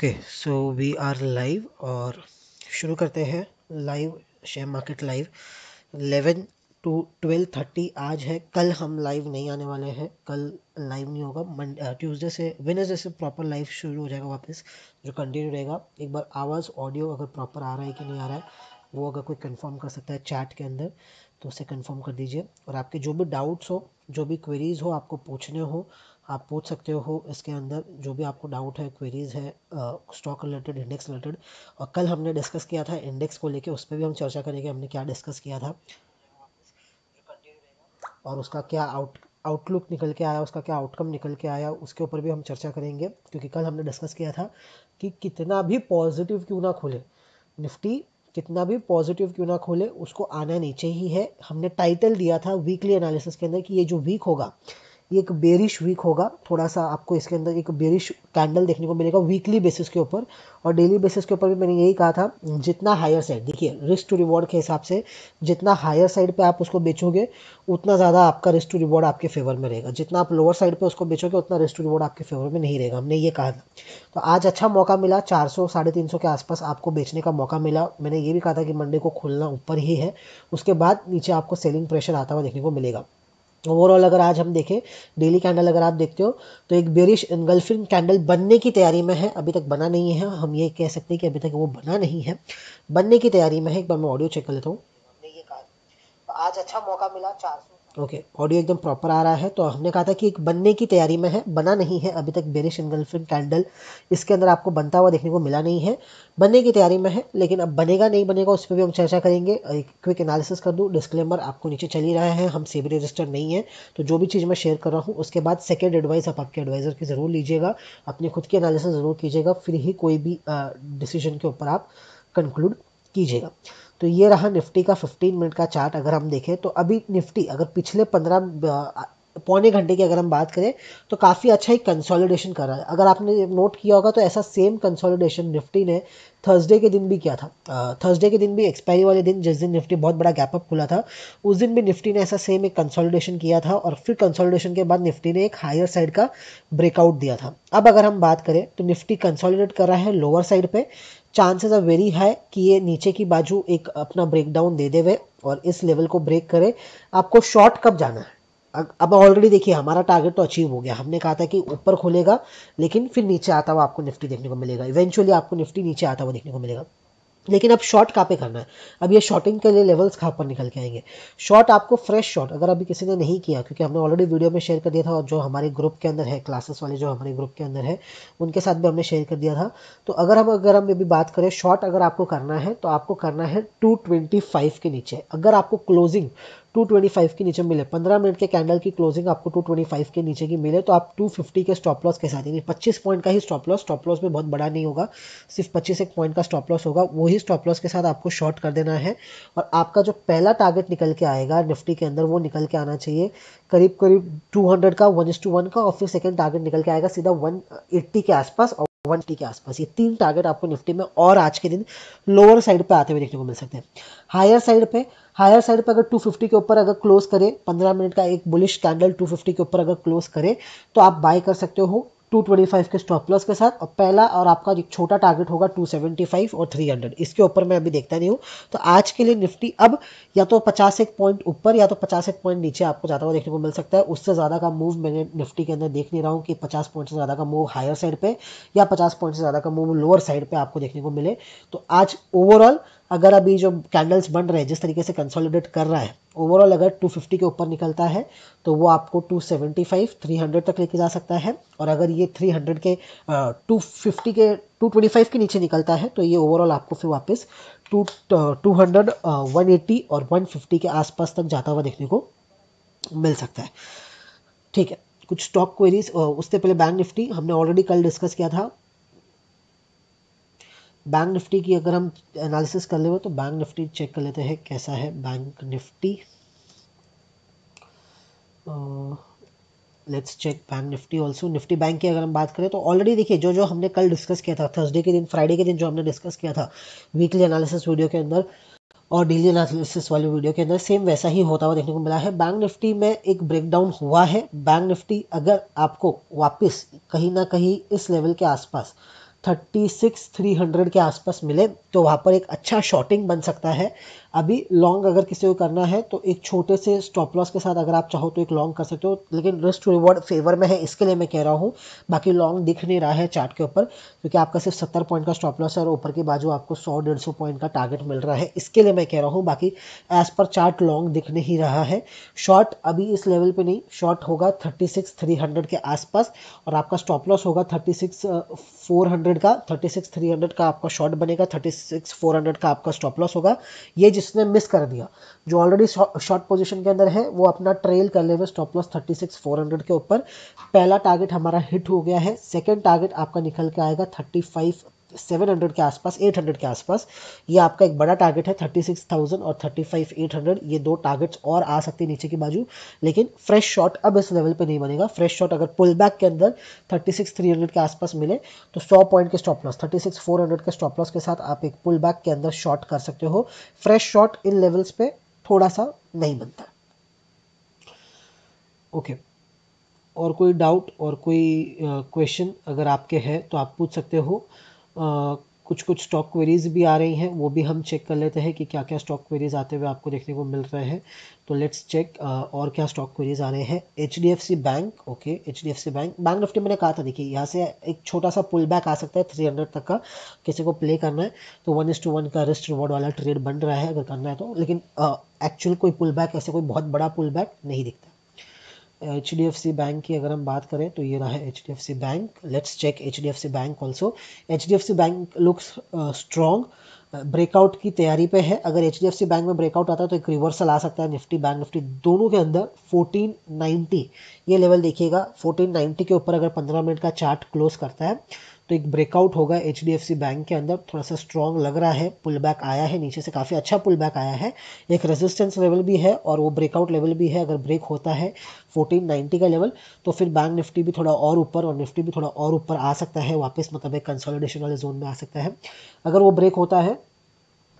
Okay so we are live और शुरू करते हैं live share market live eleven to twelve thirty आज है कल हम लाइव नहीं आने वाले हैं कल लाइव नहीं होगा मंडे ट्यूसडे uh, से वेनजे से प्रॉपर लाइव शुरू हो जाएगा वापस जो कंटिन्यू रहेगा एक बार आवाज़ ऑडियो अगर प्रॉपर आ रहा है कि नहीं आ रहा है वो अगर कोई कंफर्म कर सकता है चैट के अंदर तो उसे कंफर्म कर दीजिए और आपके जो भी डाउट्स हो जो भी क्वेरीज़ हो आपको पूछने हो आप पूछ सकते हो इसके अंदर जो भी आपको डाउट है क्वेरीज है स्टॉक रिलेटेड इंडेक्स रिलेटेड और कल हमने डिस्कस किया था इंडेक्स को लेके उस पर भी हम चर्चा करेंगे हमने क्या डिस्कस किया था और उसका क्या आउट आउटलुक निकल के आया उसका क्या आउटकम निकल के आया उसके ऊपर भी हम चर्चा करेंगे क्योंकि कल हमने डिस्कस किया था कि कितना भी पॉजिटिव क्यों ना खोले निफ्टी कितना भी पॉजिटिव क्यों ना खोले उसको आना नीचे ही है हमने टाइटल दिया था वीकली एनालिसिस के अंदर कि ये जो वीक होगा ये एक बेरिश वीक होगा थोड़ा सा आपको इसके अंदर एक बेरिश कैंडल देखने को मिलेगा वीकली बेसिस के ऊपर और डेली बेसिस के ऊपर भी मैंने यही कहा था जितना हायर साइड देखिए रिस्क टू रिवॉर्ड के हिसाब से जितना हायर साइड पे आप उसको बेचोगे उतना ज़्यादा आपका रिस्क टू रिवॉर्ड आपके फेवर में रहेगा जितना आप लोअर साइड पर उसको बेचोगे उतना रिस्क टू रिवॉर्ड आपके फेवर में नहीं रहेगा हमने ये कहा था तो आज अच्छा मौका मिला चार सौ के आसपास आपको बेचने का मौका मिला मैंने ये भी कहा था कि मंडे को खुलना ऊपर ही है उसके बाद नीचे आपको सेलिंग प्रेशर आता हुआ देखने को मिलेगा ओवरऑल अगर आज हम देखें डेली कैंडल अगर आप देखते हो तो एक बेरिश एनगल्फिंग कैंडल बनने की तैयारी में है अभी तक बना नहीं है हम ये कह सकते हैं कि अभी तक वो बना नहीं है बनने की तैयारी में है एक बार मैं ऑडियो चेक कर लेता हूँ आज अच्छा मौका मिला चार ओके ऑडियो एकदम प्रॉपर आ रहा है तो हमने कहा था कि एक बनने की तैयारी में है बना नहीं है अभी तक बेरिश एनगल्फिंग कैंडल इसके अंदर आपको बनता हुआ देखने को मिला नहीं है बनने की तैयारी में है लेकिन अब बनेगा नहीं बनेगा उस पर भी हम चर्चा करेंगे एक क्विक एनालिसिस कर दूँ डिस्क्लेमर आपको नीचे चली रहा है हम सेबी रजिस्टर नहीं है तो जो भी चीज़ मैं शेयर कर रहा हूँ उसके बाद सेकेंड एडवाइस आप आपके एडवाइज़र की ज़रूर लीजिएगा अपने खुद की एनालिसिस ज़रूर कीजिएगा फिर ही कोई भी डिसीजन के ऊपर आप कंक्लूड कीजिएगा तो ये रहा निफ्टी का 15 मिनट का चार्ट अगर हम देखें तो अभी निफ्टी अगर पिछले 15 पौने घंटे की अगर हम बात करें तो काफ़ी अच्छा एक कंसोलिडेशन कर रहा है अगर आपने नोट किया होगा तो ऐसा सेम कंसोलिडेशन निफ्टी ने थर्सडे के दिन भी किया था थर्सडे के दिन भी एक्सपायरी वाले दिन जिस दिन निफ्टी बहुत बड़ा गैप अप खुला था उस दिन भी निफ्टी ने ऐसा सेम एक कंसोलिडेशन किया था और फिर कंसोलिडेशन के बाद निफ्टी ने एक हायर साइड का ब्रेकआउट दिया था अब अगर हम बात करें तो निफ्टी कंसोलिडेट कर रहा है लोअर साइड पर चांसेस आर वेरी हाई कि ये नीचे की बाजू एक अपना ब्रेकडाउन दे देवे और इस लेवल को ब्रेक करे आपको शॉर्ट कब जाना है अब ऑलरेडी देखिए हमारा टारगेट तो अचीव हो गया हमने कहा था कि ऊपर खुलेगा लेकिन फिर नीचे आता हुआ आपको निफ्टी देखने को मिलेगा इवेंचुअली आपको निफ्टी नीचे आता हुआ देखने को मिलेगा लेकिन अब शॉर्ट कहाँ पे करना है अब ये शॉर्टिंग के लिए लेवल्स कहाँ पर निकल के आएंगे शॉर्ट आपको फ्रेश शॉर्ट अगर अभी किसी ने नहीं किया क्योंकि हमने ऑलरेडी वीडियो में शेयर कर दिया था और जो हमारे ग्रुप के अंदर है क्लासेस वाले जो हमारे ग्रुप के अंदर है उनके साथ भी हमने शेयर कर दिया था तो अगर हम अगर हम अभी बात करें शॉर्ट अगर आपको करना है तो आपको करना है टू के नीचे अगर आपको क्लोजिंग 225 के नीचे मिले 15 मिनट के कैंडल की क्लोजिंग आपको 225 के नीचे की मिले तो आप 250 के स्टॉप लॉस के साथ यानी 25 पॉइंट का ही स्टॉप लॉस स्टॉप लॉस में बहुत बड़ा नहीं होगा सिर्फ 25 एक पॉइंट का स्टॉप लॉस होगा वही स्टॉप लॉस के साथ आपको शॉर्ट कर देना है और आपका जो पहला टारगेट निकल के आएगा निफ्टी के अंदर वो निकल के आना चाहिए करीब करीब टू का वन का और फिर सेकेंड टारगेट निकल के आएगा सीधा वन के आसपास वन के आसपास ये तीन टारगेट आपको निफ्टी में और आज के दिन लोअर साइड पे आते हुए देखने को मिल सकते हैं हायर साइड पे हायर साइड पे अगर 250 के ऊपर अगर क्लोज करे 15 मिनट का एक बुलिश कैंडल 250 के ऊपर अगर क्लोज करे तो आप बाय कर सकते हो 225 के स्टॉप लॉस के साथ और पहला और आपका एक छोटा टारगेट होगा 275 और 300 इसके ऊपर मैं अभी देखता नहीं हूँ तो आज के लिए निफ्टी अब या तो पचास एक पॉइंट ऊपर या तो पचास एक पॉइंट नीचे आपको जाता हुआ देखने को मिल सकता है उससे ज़्यादा का मूव मैंने निफ्टी के अंदर देख नहीं रहा हूँ कि पचास पॉइंट से ज़्यादा का मूव हायर साइड पर या पचास पॉइंट से ज़्यादा का मूव लोअर साइड पर आपको देखने को मिले तो आज ओवरऑल अगर अभी जो कैंडल्स बन रहे हैं जिस तरीके से कंसोलिडेट कर रहा है ओवरऑल अगर 250 के ऊपर निकलता है तो वो आपको 275 300 तक लेके जा सकता है और अगर ये 300 के आ, 250 के 225 के नीचे निकलता है तो ये ओवरऑल आपको फिर वापस two two hundred one eighty और वन फिफ्टी के आसपास तक जाता हुआ देखने को मिल सकता है ठीक है कुछ स्टॉक क्वेरीज उससे पहले बैंक निफ्टी हमने ऑलरेडी कल डिस्कस किया था बैंक निफ्टी की अगर हम एनालिसिस कर ले तो बैंक निफ्टी चेक कर लेते हैं कैसा है bank Nifty let's check bank Nifty also Nifty bank की अगर हम बात करें तो ऑलरेडी देखिए जो जो हमने कल डिस्कस किया था थर्सडे के दिन फ्राइडे के दिन जो हमने डिस्कस किया था वीकली एनालिसिस वीडियो के अंदर और डेली एनालिसिस वाले वीडियो के अंदर सेम वैसा ही होता हुआ देखने को मिला है बैंक निफ्टी में एक ब्रेकडाउन हुआ है बैंक निफ्टी अगर आपको वापस कहीं ना कहीं इस लेवल के आसपास थर्टी सिक्स थ्री हंड्रेड के आसपास मिले तो वहाँ पर एक अच्छा शॉटिंग बन सकता है अभी लॉन्ग अगर किसी को करना है तो एक छोटे से स्टॉप लॉस के साथ अगर आप चाहो तो एक लॉन्ग कर सकते हो लेकिन रिस्क टू रिवॉर्ड फेवर में है इसके लिए मैं कह रहा हूँ बाकी लॉन्ग दिख नहीं रहा है चार्ट के ऊपर क्योंकि आपका सिर्फ सत्तर पॉइंट का स्टॉप लॉस है और ऊपर के बाजू आपको सौ डेढ़ सौ पॉइंट का टारगेट मिल रहा है इसके लिए मैं कह रहा हूँ बाकी एज पर चार्ट लॉन्ग दिख नहीं रहा है शॉर्ट अभी इस लेवल पर नहीं शॉर्ट होगा थर्टी सिक्स थ्री हंड्रेड के आसपास और आपका स्टॉप लॉस होगा थर्टी सिक्स फोर हंड्रेड का थर्टी सिक्स थ्री हंड्रेड का आपका शॉर्ट बनेगा थर्टी सिक्स फोर हंड्रेड का आपका स्टॉप लॉस होगा ये जिसने मिस कर दिया जो ऑलरेडी शॉर्ट पोजीशन के अंदर है वो अपना ट्रेल कर ले हुए stop loss thirty six four hundred के ऊपर पहला टारगेट हमारा हिट हो गया है सेकेंड टारगेट आपका निकल के आएगा थर्टी फाइव सेवन हंड्रेड के आसपास एट हंड्रेड के आसपास ये आपका एक बड़ा टारगेट है थर्टी सिक्स थाउजेंड और थर्टी फाइव एट हंड्रेड ये दो टारगेट्स और आ सकते हैं नीचे की बाजू लेकिन फ्रेश शॉट अब इस लेवल पे नहीं बनेगा फ्रेश शॉट अगर पुल बैक के अंदर थर्टी सिक्स थ्री हंड्रेड के आसपास मिले तो सौ पॉइंट के stop loss thirty six four hundred के स्टॉप लॉस के साथ आप एक पुल बैक के अंदर शॉर्ट कर सकते हो फ्रेश शॉट इन लेवल्स पे थोड़ा सा नहीं बनता ओके okay. और कोई डाउट और कोई क्वेश्चन अगर आपके है तो आप पूछ सकते हो कुछ कुछ स्टॉक क्वेरीज भी आ रही हैं वो भी हम चेक कर लेते हैं कि क्या क्या स्टॉक क्वेरीज आते हुए आपको देखने को मिल रहे हैं तो लेट्स चेक और क्या स्टॉक क्वेरीज आ रहे हैं H D F C bank okay H D F C bank bank Nifty मैंने कहा था देखिए यहाँ से एक छोटा सा पुल बैक आ सकता है थ्री हंड्रेड तक का किसी को प्ले करना है तो वन इज टू वन का रिस्ट रिवॉर्ड वाला ट्रेड बन रहा है अगर करना है तो लेकिन एक्चुअल कोई पुल बैक ऐसे कोई बहुत बड़ा पुल बैक नहीं दिखता H D F C bank की अगर हम बात करें तो ये रहा H D F C bank let's check H D F C bank also H D F C bank looks strong breakout की तैयारी पे है अगर H D F C bank में ब्रेकआउट आता है तो एक रिवर्सल आ सकता है निफ्टी बैंक निफ्टी दोनों के अंदर फोर्टीन नाइन्टी ये लेवल देखिएगा फोर्टीन नाइन्टी के ऊपर अगर पंद्रह मिनट का चार्ट क्लोज करता है तो एक ब्रेकआउट होगा एच बैंक के अंदर थोड़ा सा स्ट्रॉन्ग लग रहा है पुल बैक आया है नीचे से काफ़ी अच्छा पुल बैक आया है एक रेजिस्टेंस लेवल भी है और वो ब्रेकआउट लेवल भी है अगर ब्रेक होता है 1490 का लेवल तो फिर बैंक निफ्टी भी थोड़ा और ऊपर और निफ्टी भी थोड़ा और ऊपर आ सकता है वापस मतलब एक कंसोलिडेशन वाले जोन में आ सकता है अगर वो ब्रेक होता है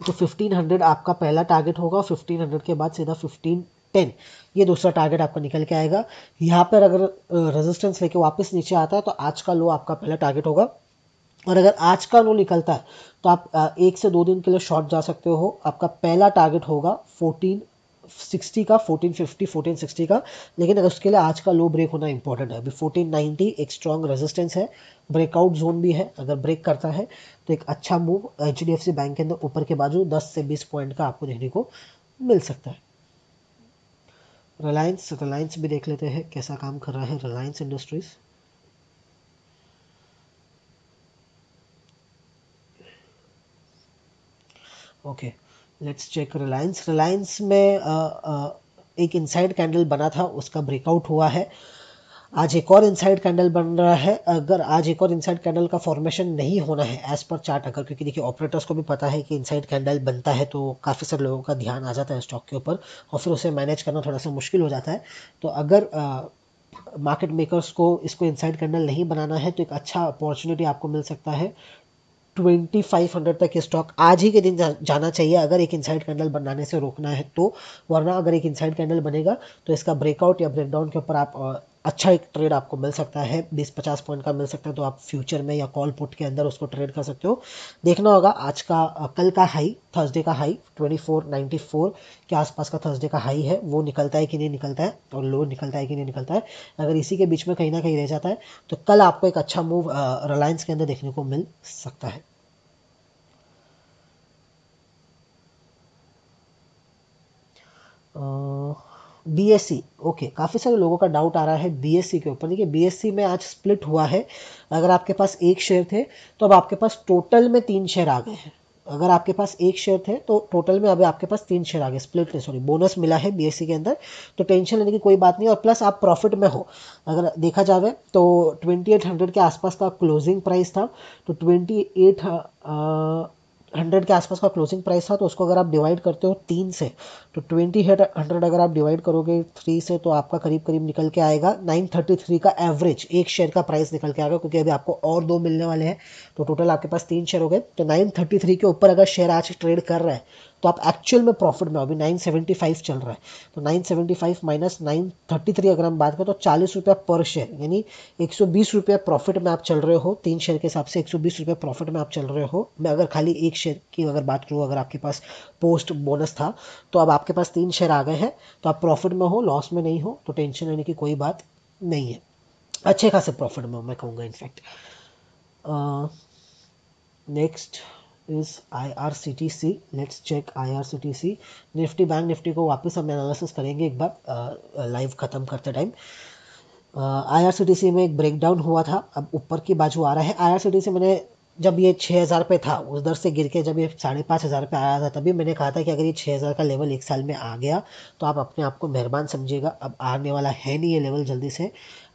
तो 1500 आपका पहला टारगेट होगा 1500 के बाद सीधा फिफ्टीन टेन ये दूसरा टारगेट आपका निकल के आएगा यहाँ पर अगर रेजिस्टेंस लेके वापस नीचे आता है तो आज का लो आपका पहला टारगेट होगा और अगर आज का लो निकलता है तो आप एक से दो दिन के लिए शॉर्ट जा सकते हो आपका पहला टारगेट होगा फोर्टीन सिक्सटी का फोर्टीन फिफ्टी फोर्टीन सिक्सटी का लेकिन अगर उसके लिए आज का लो ब्रेक होना इंपॉर्टेंट है अभी फोर्टीन नाइनटी एक स्ट्रॉन्ग रेजिस्टेंस है ब्रेकआउट जोन भी है अगर ब्रेक करता है तो एक अच्छा मूव एच बैंक के अंदर ऊपर के बाजू दस से बीस पॉइंट का आपको देखने को मिल सकता है रिलायंस रिलायंस भी देख लेते हैं कैसा काम कर रहा है Reliance Industries okay let's check Reliance Reliance में आ, आ, एक इनसाइड कैंडल बना था उसका ब्रेकआउट हुआ है आज एक और इनसाइड कैंडल बन रहा है अगर आज एक और इनसाइड कैंडल का फॉर्मेशन नहीं होना है एज पर चार्ट अगर क्योंकि देखिए ऑपरेटर्स को भी पता है कि इनसाइड कैंडल बनता है तो काफ़ी सारे लोगों का ध्यान आ जाता है स्टॉक के ऊपर और फिर उसे मैनेज करना थोड़ा सा मुश्किल हो जाता है तो अगर मार्केट मेकर्स को इसको इनसाइड कैंडल नहीं बनाना है तो एक अच्छा अपॉर्चुनिटी आपको मिल सकता है ट्वेंटी फाइव हंड्रेड तक के स्टॉक आज ही के दिन जा, जाना चाहिए अगर एक इनसाइड कैंडल बनाने से रोकना है तो वरना अगर एक इनसाइड कैंडल बनेगा तो इसका ब्रेकआउट या ब्रेकडाउन के ऊपर आप अच्छा एक ट्रेड आपको मिल सकता है बीस पचास पॉइंट का मिल सकता है तो आप फ्यूचर में या कॉल पुट के अंदर उसको ट्रेड कर सकते हो देखना होगा आज का कल का हाई थर्सडे का high twenty four ninety four के आसपास का थर्सडे का हाई है वो निकलता है कि नहीं निकलता है और लो निकलता है कि नहीं निकलता है अगर इसी के बीच में कहीं ना कहीं रह जाता है तो कल आपको एक अच्छा मूव रिलायंस के अंदर देखने को मिल सकता है Uh... बीएससी ओके काफ़ी सारे लोगों का डाउट आ रहा है बीएससी के ऊपर देखिए बीएससी में आज स्प्लिट हुआ है अगर आपके पास एक शेयर थे तो अब आपके पास टोटल में तीन शेयर आ गए हैं अगर आपके पास एक शेयर थे तो टोटल में अभी आपके पास तीन शेयर आ गए स्प्लिट सॉरी बोनस मिला है बीएससी के अंदर तो टेंशन लेने की कोई बात नहीं और प्लस आप प्रॉफिट में हो अगर देखा जाए तो ट्वेंटी एट हंड्रेड के आसपास का क्लोजिंग प्राइस था तो ट्वेंटी एट हंड्रेड के आसपास का क्लोजिंग प्राइस था तो उसको अगर आप डिवाइड करते हो तीन से तो ट्वेंटी हेट हंड्रेड अगर आप डिवाइड करोगे थ्री से तो आपका करीब करीब निकल के आएगा नाइन थर्टी थ्री का एवरेज एक शेयर का प्राइस निकल के आएगा क्योंकि अभी आपको और दो मिलने वाले हैं तो टोटल आपके पास तीन शेयर हो गए तो नाइन थर्टी थ्री के ऊपर अगर शेयर आज ट्रेड कर रहा है तो आप एक्चुअल में प्रॉफिट में अभी 975 चल रहा है तो 975 माइनस 933 अगर हम बात करें तो चालीस रुपया पर शेयर यानी एक सौ रुपया प्रॉफिट में आप चल रहे हो तीन शेयर के हिसाब से एक सौ रुपया प्रॉफिट में आप चल रहे हो मैं अगर खाली एक शेयर की अगर बात करूँ अगर आपके पास पोस्ट बोनस था तो अब आपके पास तीन शेयर आ गए हैं तो आप प्रॉफिट में हो लॉस में नहीं हो तो टेंशन लेने की कोई बात नहीं है अच्छे खासे प्रॉफिट में मैं कहूँगा in fact next uh, is see let's check see Nifty bank Nifty को वापस हम एनालिसिस करेंगे एक बार लाइव uh, uh, ख़त्म करते टाइम सी uh, में एक ब्रेकडाउन हुआ था अब ऊपर की बाजू आ रहा है सी मैंने जब ये छः हज़ार पे था उधर से गिर के जब ये साढ़े पाँच हज़ार पे आया था तभी मैंने कहा था कि अगर ये छः हज़ार का लेवल एक साल में आ गया तो आप अपने आप को मेहरबान समझिएगा अब आने वाला है नहीं ये लेवल जल्दी से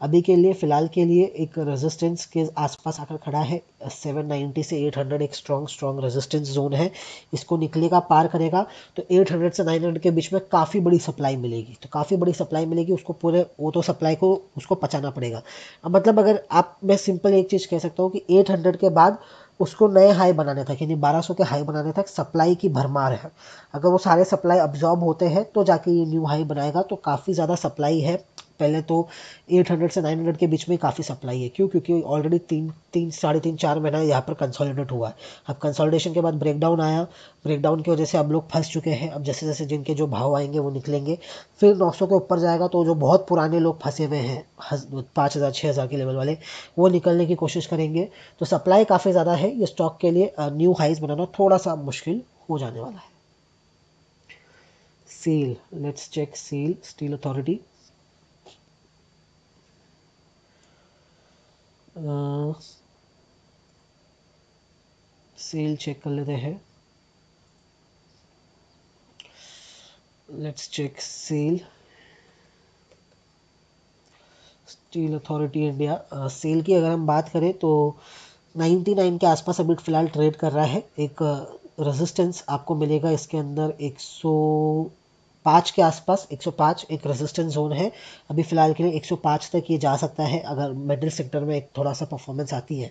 अभी के लिए फ़िलहाल के लिए एक रेजिस्टेंस के आसपास आकर खड़ा है 790 से 800 एक स्ट्रॉन्ग स्ट्रॉन्ग रेजिस्टेंस जोन है इसको निकलेगा पार करेगा तो 800 से 900 के बीच में काफ़ी बड़ी सप्लाई मिलेगी तो काफ़ी बड़ी सप्लाई मिलेगी उसको पूरे वो तो सप्लाई को उसको पचाना पड़ेगा अब मतलब अगर आप मैं सिंपल एक चीज़ कह सकता हूँ कि एट के बाद उसको नए हाई बनाने तक यानी 1200 के हाई बनाने तक सप्लाई की भरमार है अगर वो सारे सप्लाई अब्जॉर्ब होते हैं तो जाके ये न्यू हाई बनाएगा तो काफ़ी ज़्यादा सप्लाई है पहले तो 800 से 900 के बीच में काफ़ी सप्लाई है क्यों क्योंकि ऑलरेडी तीन तीन साढ़े तीन चार महीना यहाँ पर कंसोलिडेट हुआ है अब कंसोलिडेशन के बाद ब्रेकडाउन आया ब्रेकडाउन की वजह से अब लोग फंस चुके हैं अब जैसे जैसे जिनके जो भाव आएंगे वो निकलेंगे फिर नौ के ऊपर जाएगा तो जो बहुत पुराने लोग फंसे हुए हैं पाँच हज़ार छः हज़ार के लेवल वाले वो निकलने की कोशिश करेंगे तो सप्लाई काफ़ी ज़्यादा है ये स्टॉक के लिए न्यू हाइज बनाना थोड़ा सा मुश्किल हो जाने वाला है SAIL let's check SAIL Steel Authority SAIL check कर लेते हैं let's check SAIL Steel Authority India SAIL की अगर हम बात करें तो 99 के आसपास अभी फ़िलहाल ट्रेड कर रहा है एक रेजिस्टेंस आपको मिलेगा इसके अंदर पाँच के आसपास 105 एक रेजिस्टेंस जोन है अभी फ़िलहाल के लिए 105 तक ये जा सकता है अगर मिडिल सेक्टर में एक थोड़ा सा परफॉर्मेंस आती है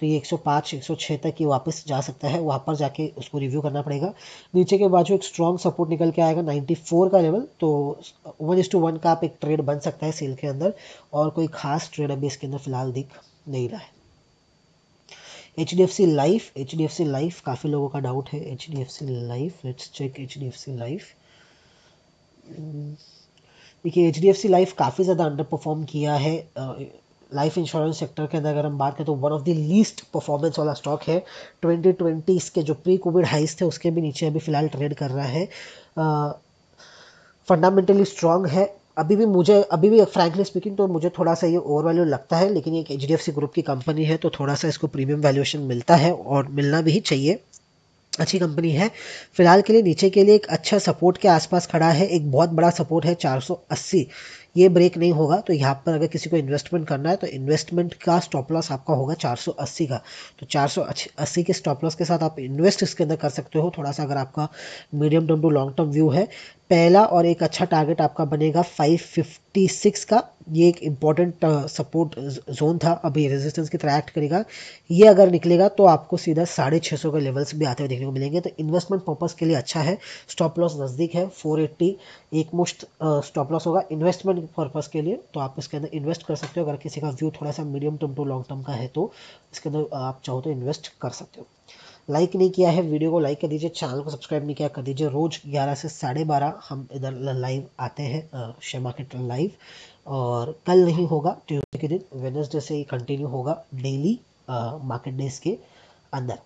तो ये 105 106 तक ये वापस जा सकता है वहाँ पर जाके उसको रिव्यू करना पड़ेगा नीचे के बाजू एक स्ट्रॉन्ग सपोर्ट निकल के आएगा 94 का लेवल तो वन इस टू वन का आप एक ट्रेड बन सकता है सेल के अंदर और कोई खास ट्रेड अभी इसके अंदर फिलहाल दिख नहीं रहा है H D F C life H D F C life काफ़ी लोगों का डाउट है H D F C life let's check H D F C life देखिए H D F C life काफ़ी ज़्यादा अंडर परफॉर्म किया है लाइफ इंश्योरेंस सेक्टर के अंदर अगर हम बात करें तो one of the least performance वाला स्टॉक है ट्वेंटी ट्वेंटी इसके जो प्री कोविड हाइस थे उसके भी नीचे अभी फ़िलहाल ट्रेड कर रहा है फंडामेंटली स्ट्रांग है अभी भी मुझे अभी भी फ्रैंकली स्पीकिंग तो मुझे थोड़ा सा ये ओवर वैल्यू लगता है लेकिन एक एच ग्रुप की कंपनी है तो थोड़ा सा इसको प्रीमियम वैल्यूएशन मिलता है और मिलना भी चाहिए अच्छी कंपनी है फिलहाल के लिए नीचे के लिए एक अच्छा सपोर्ट के आसपास खड़ा है एक बहुत बड़ा सपोर्ट है 480 ये ब्रेक नहीं होगा तो यहाँ पर अगर किसी को इन्वेस्टमेंट करना है तो इन्वेस्टमेंट का स्टॉप लॉस आपका होगा 480 का तो 480 के स्टॉप लॉस के साथ आप इन्वेस्ट इसके अंदर कर सकते हो थोड़ा सा अगर आपका medium term to long term view है पहला और एक अच्छा टारगेट आपका बनेगा फाइव टी सिक्स का ये एक इम्पॉर्टेंट सपोर्ट जोन था अभी रेजिस्टेंस की तरह एक्ट करेगा ये अगर निकलेगा तो आपको सीधा साढ़े छः सौ के लेवल्स भी आते हुए देखने को मिलेंगे तो इन्वेस्टमेंट पर्पस के लिए अच्छा है स्टॉप लॉस नज़दीक है फोर एट्टी एक मुश्त स्टॉप लॉस होगा इन्वेस्टमेंट पर्पस के लिए तो आप इसके अंदर इन्वेस्ट कर सकते हो अगर किसी का व्यू थोड़ा सा medium term to long term का है तो इसके अंदर आप चाहो तो इन्वेस्ट कर सकते हो लाइक नहीं किया है वीडियो को लाइक कर दीजिए चैनल को सब्सक्राइब नहीं किया कर दीजिए रोज ग्यारह से साढ़े बारह हम इधर लाइव आते हैं शेयर मार्केट लाइव और कल नहीं होगा ट्यूजडे के दिन वेनसडे से ही कंटिन्यू होगा डेली मार्केट डेज के अंदर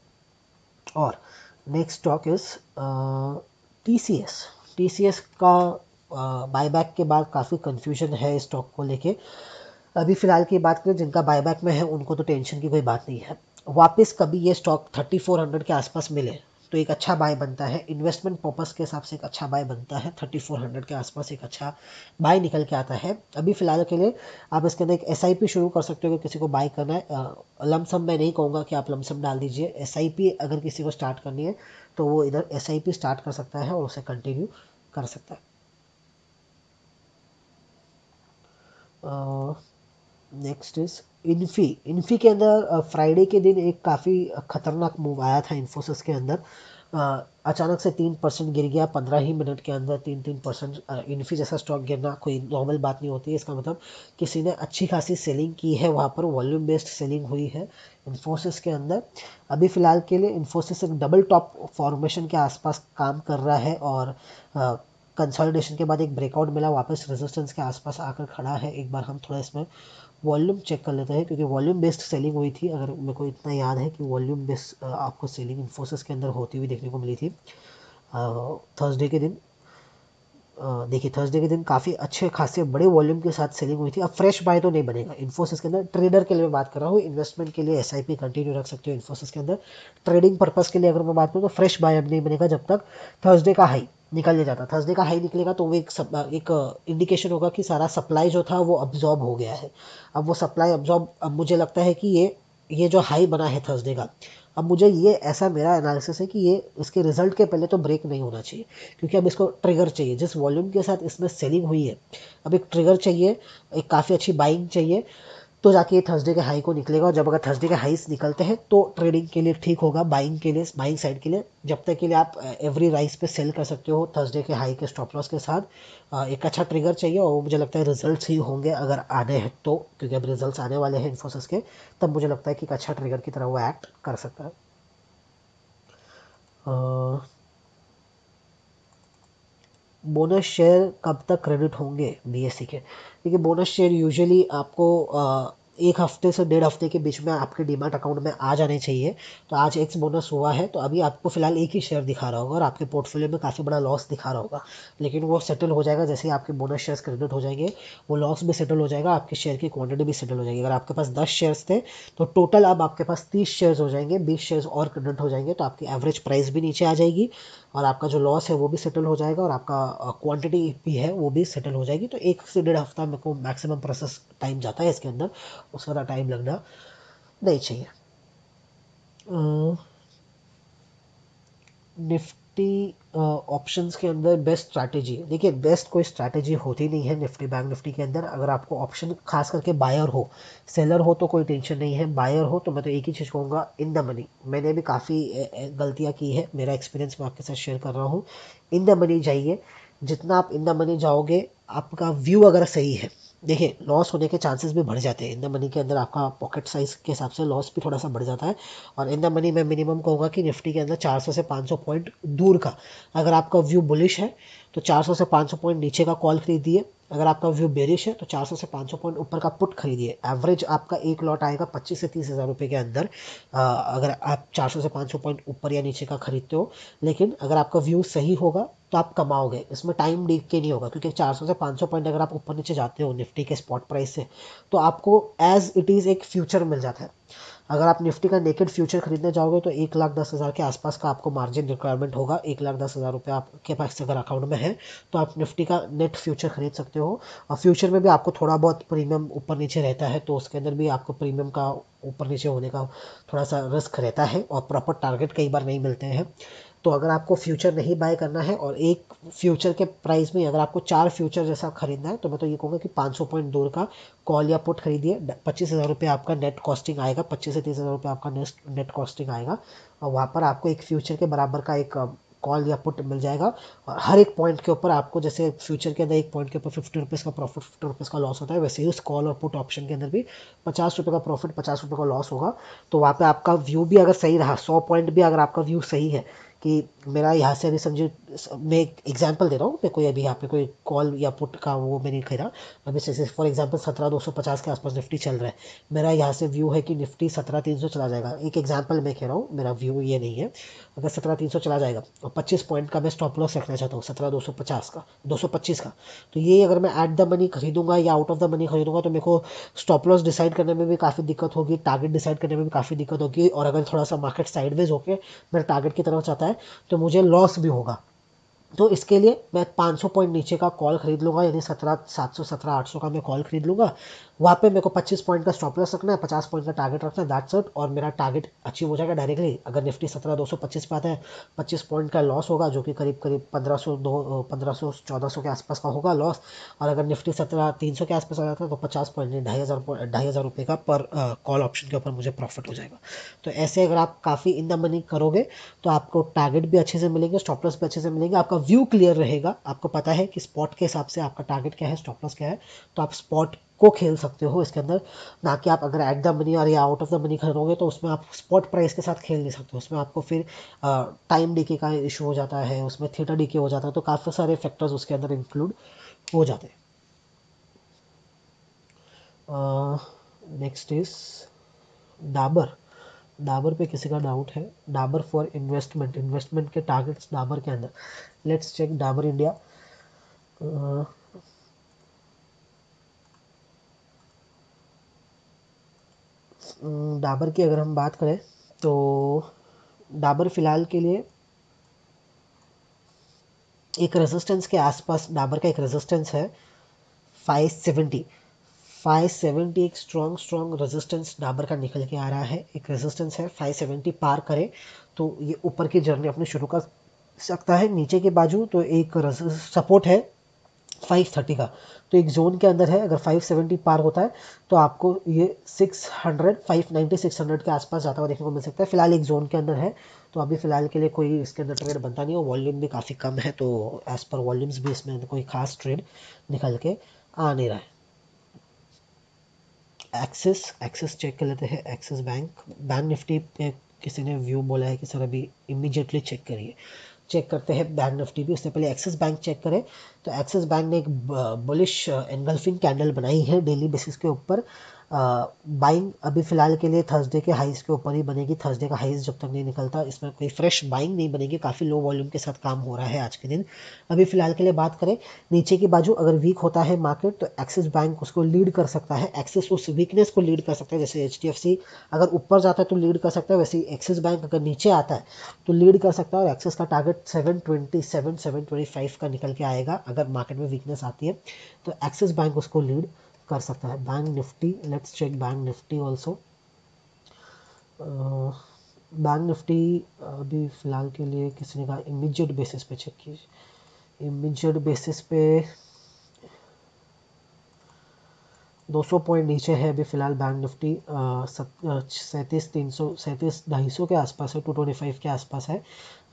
और next stock is T C S T C S का बायबैक के बाद काफ़ी कन्फ्यूजन है स्टॉक को लेके अभी फ़िलहाल की बात करें जिनका बायबैक में है उनको तो टेंशन की कोई बात नहीं है वापस कभी ये स्टॉक 3400 के आसपास मिले तो एक अच्छा बाय बनता है इन्वेस्टमेंट पर्पज़ के हिसाब से एक अच्छा बाय बनता है 3400 के आसपास एक अच्छा बाय निकल के आता है अभी फ़िलहाल के लिए आप इसके अंदर एक एस शुरू कर सकते हो कि किसी को बाय करना है लमसम मैं नहीं कहूँगा कि आप लमसम डाल दीजिए एस अगर किसी को स्टार्ट करनी है तो वो इधर एस स्टार्ट कर सकता है और उसे कंटिन्यू कर सकता है नेक्स्ट इज इन्फी इन्फी के अंदर फ्राइडे के दिन एक काफ़ी खतरनाक मूव आया था इन्फोसिस के अंदर अचानक से तीन परसेंट गिर गया पंद्रह ही मिनट के अंदर तीन तीन परसेंट इन्फी जैसा स्टॉक गिरना कोई नॉर्मल बात नहीं होती है इसका मतलब किसी ने अच्छी खासी सेलिंग की है वहाँ पर वॉल्यूम बेस्ड सेलिंग हुई है इन्फोसिस के अंदर अभी फ़िलहाल के लिए इन्फोसिस एक डबल टॉप फॉर्मेशन के आसपास काम कर रहा है और कंसोलिडेशन के बाद एक ब्रेकआउट मिला वापस रेजिस्टेंस के आसपास आकर खड़ा है एक बार हम थोड़ा इसमें वॉल्यूम चेक कर लेते हैं क्योंकि वॉल्यूम बेस्ड सेलिंग हुई थी अगर मेरे को इतना याद है कि वॉल्यूम बेस्ड आपको सेलिंग इन्फोसिस के अंदर होती हुई देखने को मिली थी थर्सडे के दिन देखिए थर्सडे के दिन काफ़ी अच्छे खासे बड़े वॉल्यूम के साथ सेलिंग हुई थी अब फ्रेश बाय तो नहीं बनेगा इन्फोसिस के अंदर ट्रेडर के लिए मैं बात कर रहा हूँ इन्वेस्टमेंट के लिए एस कंटिन्यू रख सकते हो इन्फोसिस के अंदर ट्रेडिंग पर्पज़ के लिए अगर मैं बात करूँ तो फ्रेश बाय अब नहीं बनेगा जब तक थर्सडे का हाई निकल ले जाता थर्सडे का हाई निकलेगा तो वो एक सब, एक इंडिकेशन uh, होगा कि सारा सप्लाई जो था वो अब्जॉर्ब हो गया है अब वो सप्लाई अब्जॉर्ब अब मुझे लगता है कि ये ये जो हाई बना है थर्सडे का अब मुझे ये ऐसा मेरा एनालिसिस है कि ये इसके रिजल्ट के पहले तो ब्रेक नहीं होना चाहिए क्योंकि अब इसको ट्रिगर चाहिए जिस वॉल्यूम के साथ इसमें सेलिंग हुई है अब एक ट्रिगर चाहिए एक काफ़ी अच्छी बाइंग चाहिए तो जाके ये थर्सडे के हाई को निकलेगा और जब अगर थर्सडे के हाईस निकलते हैं तो ट्रेडिंग के लिए ठीक होगा बाइंग के लिए बाइंग साइड के लिए जब तक के लिए आप एवरी राइस पे सेल कर सकते हो थर्सडे के हाई के स्टॉप लॉस के साथ एक अच्छा ट्रिगर चाहिए और मुझे लगता है रिजल्ट ही होंगे अगर आने हैं तो क्योंकि अब रिजल्ट आने वाले हैं इन्फोसिस के तब मुझे लगता है कि एक अच्छा ट्रिगर की तरह वो एक्ट कर सकता है बोनस शेयर कब तक क्रेडिट होंगे बी एस के देखिए बोनस शेयर यूजुअली आपको एक हफ्ते से डेढ़ हफ्ते के बीच में आपके डिमार्ट अकाउंट में आ जाने चाहिए तो आज एक्स बोनस हुआ है तो अभी आपको फिलहाल एक ही शेयर दिखा रहा होगा और आपके पोर्टफोलियो में काफ़ी बड़ा लॉस दिखा रहा होगा लेकिन वो सेटल हो जाएगा जैसे ही आपके बोनस शेयर्स क्रेडिट हो जाएंगे वो लॉस भी सेटल हो जाएगा आपके शेयर की क्वान्टिटी भी सेटल हो जाएगी अगर आपके पास दस शेयर्स थे तो टोटल अब आपके पास तीस शेयर्स हो जाएंगे बीस शेयर्स और क्रेडिट हो जाएंगे तो आपकी एवरेज प्राइस भी नीचे आ जाएगी और आपका जो लॉस है वो भी सेटल हो जाएगा और आपका क्वांटिटी भी है वो भी सेटल हो जाएगी तो एक से डेढ़ हफ्ता मेरे को मैक्सिमम प्रोसेस टाइम जाता है इसके अंदर उसका ज़्यादा टाइम लगना नहीं चाहिए निफ्टी ऑप्शंस के अंदर बेस्ट स्ट्रैटेजी देखिए बेस्ट कोई स्ट्रैटेजी होती नहीं है निफ्टी बैंक निफ्टी के अंदर अगर आपको ऑप्शन खास करके बायर हो सेलर हो तो कोई टेंशन नहीं है बायर हो तो मैं तो एक ही चीज़ कहूँगा इन द मनी मैंने भी काफ़ी गलतियाँ की है मेरा एक्सपीरियंस मैं आपके साथ शेयर कर रहा हूँ इन द मनी जाइए जितना आप इन द मनी जाओगे आपका व्यू अगर सही है देखिए लॉस होने के चांसेस भी बढ़ जाते हैं इन द मनी के अंदर आपका पॉकेट साइज के हिसाब से लॉस भी थोड़ा सा बढ़ जाता है और इन द मनी मैं मिनिमम कहूँगा कि निफ्टी के अंदर चार सौ से पाँच सौ पॉइंट दूर का अगर आपका व्यू बुलिश है तो 400 से 500 पॉइंट नीचे का कॉल खरीदिए अगर आपका व्यू बेरिश है तो 400 से 500 पॉइंट ऊपर का पुट खरीदिए एवरेज आपका एक लॉट आएगा 25 से तीस हज़ार रुपये के अंदर आ, अगर आप 400 से 500 पॉइंट ऊपर या नीचे का खरीदते हो लेकिन अगर आपका व्यू सही होगा तो आप कमाओगे इसमें टाइम देख के नहीं होगा क्योंकि 400 से 500 पॉइंट अगर आप ऊपर नीचे जाते हो निफ्टी के स्पॉट प्राइस से तो आपको एज इट इज़ एक फ्यूचर मिल जाता है अगर आप निफ्टी का नेकेड फ्यूचर खरीदने जाओगे तो एक लाख दस हज़ार के आसपास का आपको मार्जिन रिक्वायरमेंट होगा एक लाख दस हज़ार रुपये आपके पास अगर अकाउंट में है तो आप निफ्टी का नेट फ्यूचर खरीद सकते हो और फ्यूचर में भी आपको थोड़ा बहुत प्रीमियम ऊपर नीचे रहता है तो उसके अंदर भी आपको प्रीमियम का ऊपर नीचे होने का थोड़ा सा रिस्क रहता है और प्रॉपर टारगेट कई बार नहीं मिलते हैं तो अगर आपको फ्यूचर नहीं बाय करना है और एक फ्यूचर के प्राइस में अगर आपको चार फ्यूचर जैसा खरीदना है तो मैं तो ये कहूँगा कि 500 पॉइंट दूर का कॉल या पुट खरीदिए पच्चीस हज़ार रुपये आपका नेट कॉस्टिंग आएगा पच्चीस से तीस हज़ार रुपये आपका नेट नेट कॉस्टिंग आएगा और वहाँ पर आपको एक फ्यूचर के बराबर का एक कॉल या पुट मिल जाएगा और हर एक पॉइंट के ऊपर आपको जैसे फ्यूचर के अंदर एक पॉइंट के ऊपर फिफ्टी रुपीज़ का प्रॉफिट फिफ्टी रुपीज़ का लॉस होता है वैसे ही उस कॉल और पुट ऑप्शन के अंदर भी पचास रुपये का प्रॉफिट पचास रुपये का लॉस होगा तो वहाँ पे आपका व्यू भी अगर सही रहा सौ पॉइंट भी अगर आपका व्यू सही है कि मेरा यहाँ से अभी समझो मैं एक एग्ज़ाम्पल दे रहा हूँ मैं कोई अभी यहाँ पे कोई कॉल या पुट का वो मैं नहीं कह रहा अभी जैसे फॉर एग्जाम्पल सत्रह दो सौ पचास के आसपास निफ्टी चल रहा है मेरा यहाँ से व्यू है कि निफ्टी सत्रह तीन सौ चला जाएगा एक एग्जाम्पल मैं कह रहा हूँ मेरा व्यू ये नहीं है अगर सत्रह तीन सौ चला जाएगा और पच्चीस पॉइंट का मैं स्टॉप लॉस रखना चाहता हूँ सत्रह दो सौ पचास का दो सौ पच्चीस का तो ये अगर मैं ऐट द मनी खरीदूंगा या आउट ऑफ द मनी खरीदूंगा तो मेरे को स्टॉप लॉस डिसाइड करने में भी काफ़ी दिक्कत होगी टारगेट डिसाइड करने में भी काफ़ी दिक्कत होगी और अगर थोड़ा सा मार्केट साइडवेज होकर मेरे टारगेट की तरफ चाहता है तो मुझे लॉस भी होगा तो इसके लिए मैं 500 पॉइंट नीचे का कॉल खरीद लूँगा यानी सत्रह सात सौ सत्रह आठ सौ का मैं कॉल खरीद लूँगा वहाँ पे मेरे को 25 पॉइंट का स्टॉप लॉस रखना है 50 पॉइंट का टारगेट रखना है दैट्स इट और मेरा टारगेट अचीव हो जाएगा डायरेक्टली अगर निफ्टी सत्रह दो सौ पच्चीस पे आता है पच्चीस पॉइंट का लॉस होगा जो कि करीब करीब पंद्रह सौ दो पंद्रह सौ चौदह सौ के आसपास का होगा लॉस और अगर निफ्टी सत्रह तीन सौ के आसपास आ जाता है तो पचास पॉइंट ढाई हज़ार ढाई हज़ार रुपये का पर कॉल ऑप्शन के ऊपर मुझे प्रॉफिट हो जाएगा तो ऐसे अगर आप काफ़ी इन द मनी करोगे तो आपको टारगेट भी अच्छे से मिलेंगे स्टॉप लॉस भी अच्छे से मिलेंगे आपका व्यू क्लियर रहेगा आपको पता है कि स्पॉट के हिसाब से आपका टारगेट क्या है स्टॉप लॉस क्या है तो आप स्पॉट को खेल सकते हो इसके अंदर ना कि आप अगर एट द मनी और या आउट ऑफ द मनी खरीदोगे तो उसमें आप स्पॉट प्राइस के साथ खेल नहीं सकते उसमें आपको फिर टाइम डीके का इशू हो जाता है उसमें थिएटर डीके हो जाता है तो काफ़ी सारे फैक्टर्स उसके अंदर इंक्लूड हो जाते हैं नेक्स्ट इज डाबर डाबर पे किसी का डाउट है डाबर फॉर इन्वेस्टमेंट इन्वेस्टमेंट के टारगेट्स डाबर के अंदर let's check Dabur India Dabur की अगर हम बात करें तो डाबर फ़िलहाल के लिए एक रेजिस्टेंस के आसपास डाबर का एक रेजिस्टेंस है 570 570 एक स्ट्रॉन्ग स्ट्रॉन्ग रेजिस्टेंस डाबर का निकल के आ रहा है एक रेजिस्टेंस है 570 पार करे तो ये ऊपर की जर्नी अपने शुरू कर सकता है नीचे के बाजू तो एक सपोर्ट है फाइव थर्टी का तो एक जोन के अंदर है अगर फाइव सेवेंटी पार होता है तो आपको ये six hundred five ninety six hundred के आसपास जाता हुआ देखने को मिल सकता है फिलहाल एक जोन के अंदर है तो अभी फिलहाल के लिए कोई इसके अंदर ट्रेड बनता नहीं है वॉल्यूम भी काफ़ी कम है तो एज़ पर वॉल्यूम्स भी इसमें कोई खास ट्रेड निकल के आ नहीं रहा है एक्सिस एक्सिस चेक कर लेते हैं एक्सिस बैंक बैंक निफ्टी पे किसी ने व्यू बोला है कि सर अभी इमीडिएटली चेक करिए चेक करते हैं बैंक निफ्टी भी उससे पहले एक्सिस बैंक चेक करें तो एक्सिस बैंक ने एक बुलिश एनगल्फिंग कैंडल बनाई है डेली बेसिस के ऊपर बाइंग अभी फ़िलहाल के लिए थर्सडे के हाइस के ऊपर ही बनेगी थर्सडे का हाइस जब तक नहीं निकलता इसमें कोई फ्रेश बाइंग नहीं बनेगी काफ़ी लो वॉल्यूम के साथ काम हो रहा है आज के दिन अभी फ़िलहाल के लिए बात करें नीचे की बाजू अगर वीक होता है मार्केट तो एक्सिस बैंक उसको लीड कर सकता है एक्सिस उस वीकनेस को लीड कर सकता है जैसे एच अगर ऊपर जाता है तो लीड कर सकता है वैसे ही एक्सिस बैंक अगर नीचे आता है तो लीड कर सकता है और एक्सिस का target seven twenty seven seven twenty five का निकल के आएगा अगर मार्केट में वीकनेस आती है तो एक्सिस बैंक उसको लीड कर सकता है bank Nifty let's check bank Nifty also bank Nifty अभी फ़िलहाल के लिए किसी ने कहा इमीजिएट बेसिस पे चेक कीजिए इमीजिएट बेसिस पे 200 पॉइंट नीचे है अभी फ़िलहाल बैंक निफ्टी सैंतीस तीन सौ सैंतीस ढाई सौ के आसपास है टू ट्वेंटी फाइव के आसपास है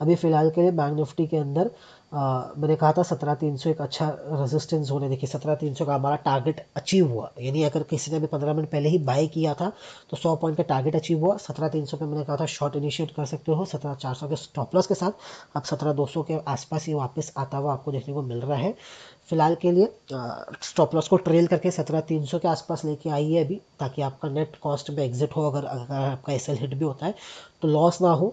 अभी फ़िलहाल के लिए बैंक निफ्टी के अंदर मैंने कहा था सत्रह तीन सौ एक अच्छा रेजिस्टेंस होने देखिए सत्रह तीन सौ का हमारा टारगेट अचीव हुआ यानी अगर किसी ने भी पंद्रह मिनट पहले ही बाय किया था तो सौ पॉइंट का टारगेट अचीव हुआ सत्रह तीन सौ पर मैंने कहा था शॉर्ट इनिशिएट कर सकते हो सत्रह चार सौ के स्टॉप लॉस के साथ अब सत्रह दो सौ के आसपास ही वापस आता हुआ आपको देखने को मिल रहा है फिलहाल के लिए स्टॉप लॉस को ट्रेल करके सत्रह तीन सौ के आसपास लेके आइए अभी ताकि आपका नेट कॉस्ट में एग्जिट हो अगर अगर आपका एस हिट भी होता है तो लॉस ना हो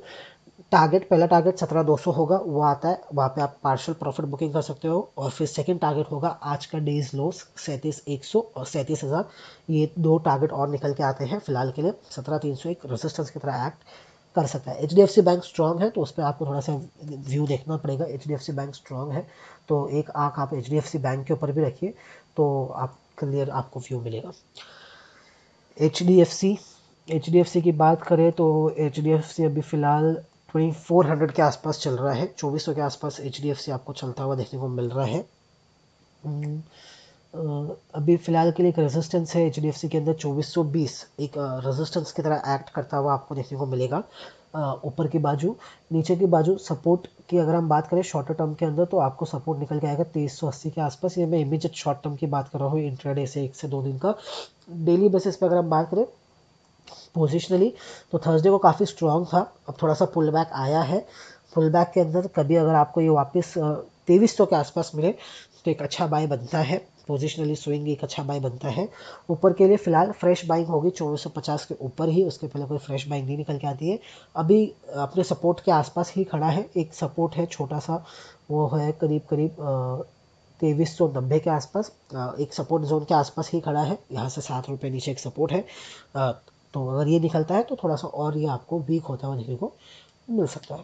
टारगेट पहला टारगेट सत्रह दो सौ होगा वो आता है वहाँ पे आप पार्शल प्रॉफिट बुकिंग कर सकते हो और फिर सेकंड टारगेट होगा आज का डेज लोस सैंतीस एक सौ और सैंतीस हज़ार ये दो टारगेट और निकल के आते हैं फिलहाल के लिए सत्रह तीन सौ एक रेजिस्टेंस की तरह एक्ट कर सकता है H D F C bank strong है तो उस पर आपको थोड़ा सा व्यू देखना पड़ेगा H D F C bank strong है तो एक आँख आप H D F C bank के ऊपर भी रखिए तो आप क्लियर आपको व्यू मिलेगा H D F C H D F C की बात करें तो एच डी एफ सी अभी फ़िलहाल ट्वेंटी फोर हंड्रेड के आसपास चल रहा है चौबीस सौ के आसपास एच डी एफ सी आपको चलता हुआ देखने को मिल रहा है हम्म, अभी फ़िलहाल के लिए एक रेजिस्टेंस है एच डी एफ सी के अंदर चौबीस सौ बीस एक रेजिस्टेंस की तरह एक्ट करता हुआ आपको देखने को मिलेगा ऊपर की बाजू नीचे की बाजू सपोर्ट की अगर हम बात करें शॉर्टर टर्म के अंदर तो आपको सपोर्ट निकल के आएगा तेईस सौ अस्सी के आसपास ये मैं इमीजिएट शॉर्ट टर्म की बात कर रहा हूँ इंट्राडे से एक से दो दिन का डेली बेसिस पर अगर हम बात करें पोजिशनली तो थर्सडे को काफ़ी स्ट्रॉन्ग था अब थोड़ा सा पुल बैक आया है पुल बैक के अंदर कभी अगर आपको ये वापस तेईस सौ तो के आसपास मिले तो एक अच्छा बाय बनता है पोजिशनली स्विंग एक अच्छा बाय बनता है ऊपर के लिए फिलहाल फ्रेश बाइंग होगी चौबीस सौ पचास के ऊपर ही उसके पहले कोई फ्रेश बाइंग नहीं निकल के आती है अभी अपने सपोर्ट के आसपास ही खड़ा है एक सपोर्ट है छोटा सा वो है करीब करीब तेईस सौ नब्बे के आसपास एक सपोर्ट जोन के आसपास ही खड़ा है यहाँ से सात रुपये नीचे एक सपोर्ट है तो अगर ये निकलता है तो थोड़ा सा और ये आपको वीक होता हुआ देखने को मिल सकता है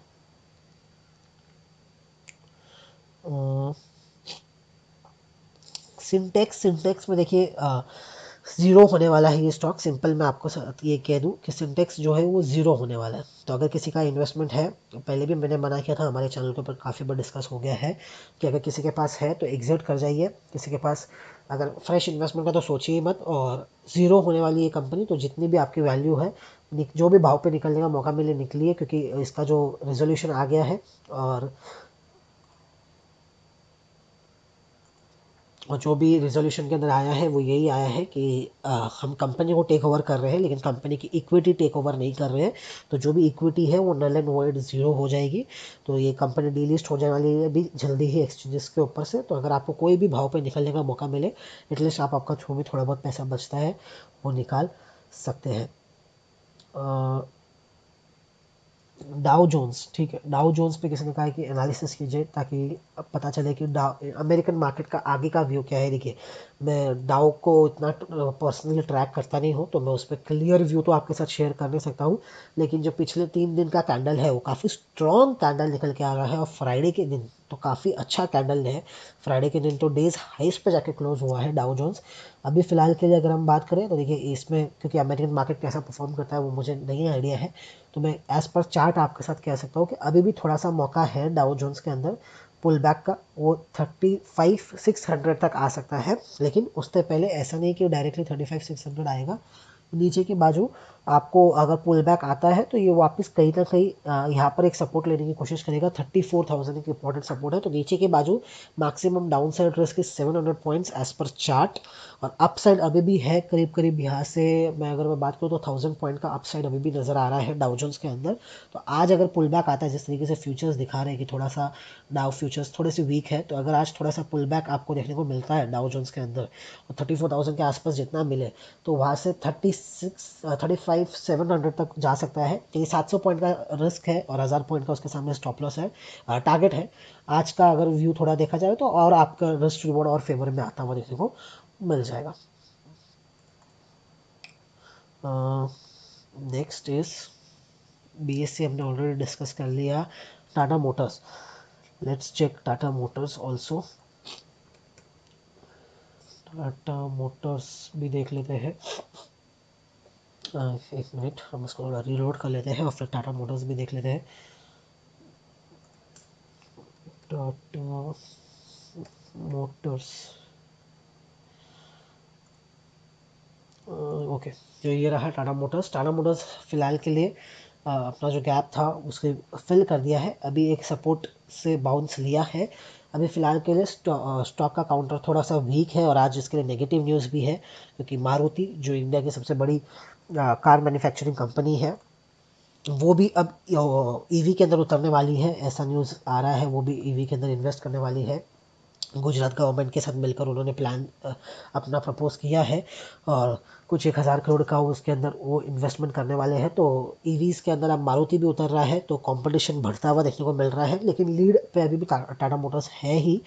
सिंटेक्स सिंटेक्स में देखिए ज़ीरो होने वाला है ये स्टॉक सिंपल मैं आपको ये कह दूँ कि सिंटेक्स जो है वो ज़ीरो होने वाला है तो अगर किसी का इन्वेस्टमेंट है तो पहले भी मैंने मना किया था हमारे चैनल के ऊपर काफ़ी बार डिस्कस हो गया है कि अगर किसी के पास है तो एग्जिट कर जाइए किसी के पास अगर फ्रेश इन्वेस्टमेंट का तो सोचिए मत और ज़ीरो होने वाली ये कंपनी तो जितनी भी आपकी वैल्यू है जो भी भाव पे निकलने का मौका मिले निकलिए क्योंकि इसका जो रेजोल्यूशन आ गया है और और जो भी रिजोल्यूशन के अंदर आया है वो यही आया है कि आ, हम कंपनी को टेक ओवर कर रहे हैं लेकिन कंपनी की इक्विटी टेक ओवर नहीं कर रहे हैं तो जो भी इक्विटी है वो नल एंड वर्ड ज़ीरो हो जाएगी तो ये कंपनी डीलिस्ट हो जाने वाली है अभी जल्दी ही एक्सचेंजेस के ऊपर से तो अगर आपको कोई भी भाव पर निकलने का मौका मिले एटलीस्ट आप आपका जो भी थोड़ा बहुत पैसा बचता है वो निकाल सकते हैं डाउ जोन्स ठीक है डाउ जोन्स पे किसी ने कहा है कि एनालिसिस कीजिए ताकि पता चले कि डाउ अमेरिकन मार्केट का आगे का व्यू क्या है देखिए मैं डाउ को इतना पर्सनली ट्रैक करता नहीं हूँ तो मैं उस पर क्लियर व्यू तो आपके साथ शेयर कर नहीं सकता हूँ लेकिन जो पिछले तीन दिन का कैंडल है वो काफ़ी स्ट्रॉन्ग कैंडल निकल के आ रहा है और फ्राइडे के दिन तो काफ़ी अच्छा कैंडल है फ्राइडे के दिन तो डेज हाइस पर जाके क्लोज हुआ है डाउ जोन्स अभी फ़िलहाल के लिए अगर हम बात करें तो देखिए इसमें क्योंकि अमेरिकन मार्केट कैसा परफॉर्म करता है वो मुझे नहीं आइडिया है तो मैं एज़ पर चार्ट आपके साथ कह सकता हूँ कि अभी भी थोड़ा सा मौका है डाउ जोन्स के अंदर पुल बैक का वो थर्टी फाइव सिक्स हंड्रेड तक आ सकता है लेकिन उससे पहले ऐसा नहीं कि directly thirty five six hundred आएगा नीचे के बाजू आपको अगर पुल बैक आता है तो ये वापस कहीं ना कहीं यहाँ पर एक सपोर्ट लेने की कोशिश करेगा थर्टी फोर थाउजेंड एक इंपॉर्टेंट सपोर्ट है तो नीचे के बाजू maximum downside risk seven hundred points as per chart और अप साइड अभी भी है करीब करीब यहाँ से मैं अगर मैं बात करूँ तो थाउजेंड पॉइंट का अप साइड अभी भी नज़र आ रहा है डाउजोन्स के अंदर तो आज अगर पुल बैक आता है जिस तरीके से फ्यूचर्स दिखा रहे हैं कि थोड़ा सा डाउ फ्यूचर्स थोड़े से वीक है तो अगर आज थोड़ा सा पुल बैक आपको देखने को मिलता है डाउजोन्स के अंदर और थर्टी फोर थाउजेंड के आसपास जितना मिले तो वहाँ से थर्टी सिक्स थर्टी फाइव तक जा सकता है तो ये 700 पॉइंट का रिस्क है और हज़ार पॉइंट का उसके सामने स्टॉप लॉस है टारगेट है आज का अगर व्यू थोड़ा देखा जाए तो और आपका रिस्क रिवॉर्ड और फेवर में आता हुआ देखने को मिल जाएगा next is B S C हमने ऑलरेडी डिस्कस कर लिया Tata Motors let's check Tata Motors also Tata Motors भी देख लेते हैं एक मिनट हम उसको रीलोड कर लेते हैं और फिर टाटा मोटर्स भी देख लेते हैं टाटा मोटर्स ओके जो ये रहा टाटा मोटर्स टाटा मोटर्स फ़िलहाल के लिए अपना जो गैप था उसके फिल कर दिया है अभी एक सपोर्ट से बाउंस लिया है अभी फ़िलहाल के लिए स्टॉक का काउंटर थोड़ा सा वीक है और आज इसके लिए नेगेटिव न्यूज़ भी है क्योंकि मारुति जो इंडिया की सबसे बड़ी कार मैन्युफैक्चरिंग कंपनी है वो भी अब ईवी e के अंदर उतरने वाली है ऐसा न्यूज़ आ रहा है वो भी ईवी e के अंदर इन्वेस्ट करने वाली है गुजरात गवर्नमेंट के साथ मिलकर उन्होंने प्लान अपना प्रपोज किया है और कुछ एक हज़ार करोड़ का उसके अंदर वो इन्वेस्टमेंट करने वाले हैं तो ईवीज e के अंदर अब मारुति भी उतर रहा है तो कंपटीशन बढ़ता हुआ देखने को मिल रहा है लेकिन लीड पे अभी भी टाटा मोटर्स है ही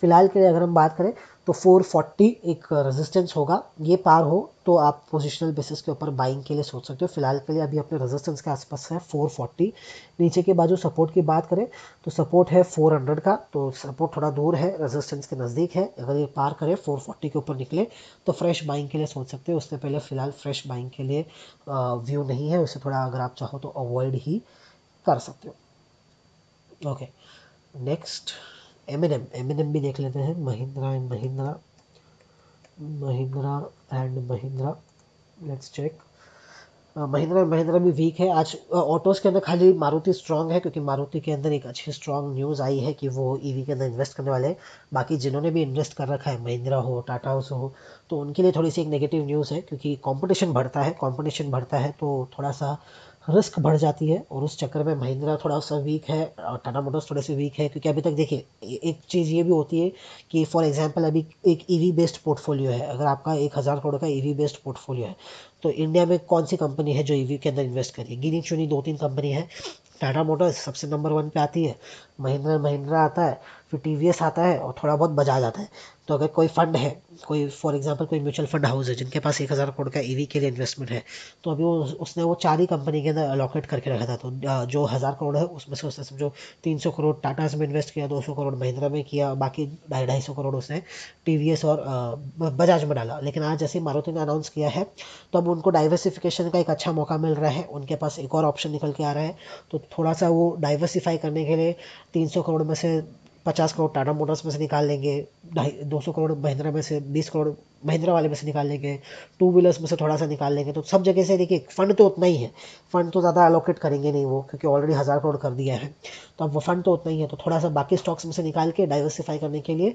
फिलहाल के लिए अगर हम बात करें तो 440 एक रेजिस्टेंस होगा ये पार हो तो आप पोजिशनल बेसिस के ऊपर बाइंग के लिए सोच सकते हो फिलहाल के लिए अभी अपने रेजिस्टेंस के आसपास है 440 नीचे के बाजू सपोर्ट की बात करें तो सपोर्ट है 400 का तो सपोर्ट थोड़ा दूर है रेजिस्टेंस के नज़दीक है अगर ये पार करें 440 के ऊपर निकले तो फ्रेश बाइंग के लिए सोच सकते हो उससे पहले फ़िलहाल फ्रेश बाइंग के लिए व्यू नहीं है उससे थोड़ा अगर आप चाहो तो अवॉइड ही कर सकते हो okay next M N M M N M भी देख लेते हैं Mahindra and Mahindra Mahindra and Mahindra let's check Mahindra and Mahindra भी वीक है आज ऑटोज़ uh, के अंदर खाली मारुति स्ट्रांग है क्योंकि मारुति के अंदर एक अच्छी स्ट्रांग न्यूज़ आई है कि वो ईवी के अंदर इन्वेस्ट करने वाले हैं बाकी जिन्होंने भी इन्वेस्ट कर रखा है महिंद्रा हो टाटा हाउस हो तो उनके लिए थोड़ी सी एक नेगेटिव न्यूज़ है क्योंकि कॉम्पिटिशन बढ़ता है कॉम्पिटिशन बढ़ता है तो थोड़ा सा रिस्क बढ़ जाती है और उस चक्कर में महिंद्रा थोड़ा सा वीक है और टाटा मोटर्स थोड़े से वीक है क्योंकि अभी तक देखिए एक चीज़ ये भी होती है कि फॉर एग्जांपल अभी एक ईवी बेस्ड पोर्टफोलियो है अगर आपका एक हज़ार करोड़ का ईवी बेस्ड पोर्टफोलियो है तो इंडिया में कौन सी कंपनी है जो ईवी e के अंदर इन्वेस्ट करिए गिनी चुनी दो तीन कंपनी है टाटा मोटर्स सबसे नंबर वन पे आती है महिंद्रा महिंद्रा आता है फिर टी आता है और थोड़ा बहुत बजाज आता है तो अगर कोई फंड है कोई फॉर एग्जांपल कोई म्यूचुअल फंड हाउस है जिनके पास एक हज़ार करोड़ का ईवी e के लिए इन्वेस्टमेंट है तो अभी वो उसने वो चार ही कंपनी के अंदर अलॉकेट करके रखा था तो जो हज़ार करोड़ है उसमें से उसने समझो तीन सौ करोड़ टाटाज में इन्वेस्ट किया दो सौ करोड़ महिंद्रा में किया बाकी ढाई ढाई सौ करोड़ उसने टी और बजाज में डाला लेकिन आज जैसे मारुति ने अनाउंस किया है तो अब अब उनको डाइवर्सिफिकेशन का एक अच्छा मौका मिल रहा है उनके पास एक और ऑप्शन निकल के आ रहा है तो थोड़ा सा वो डाइवर्सिफाई करने के लिए तीन सौ करोड़ में से पचास करोड़ टाटा मोटर्स में से निकाल लेंगे ढाई दो सौ करोड़ महिंद्रा में से बीस करोड़ महिंद्रा वाले में से निकाल लेंगे टू व्हीलर्स में से थोड़ा सा निकाल लेंगे तो सब जगह से देखिए फंड तो उतना ही है फंड तो ज़्यादा एलोकेट करेंगे नहीं वो क्योंकि ऑलरेडी हज़ार करोड़ कर दिया है तो अब वो फंड तो उतना ही है तो थोड़ा सा बाकी स्टॉक्स में से निकाल के डाइवर्सिफाई करने के लिए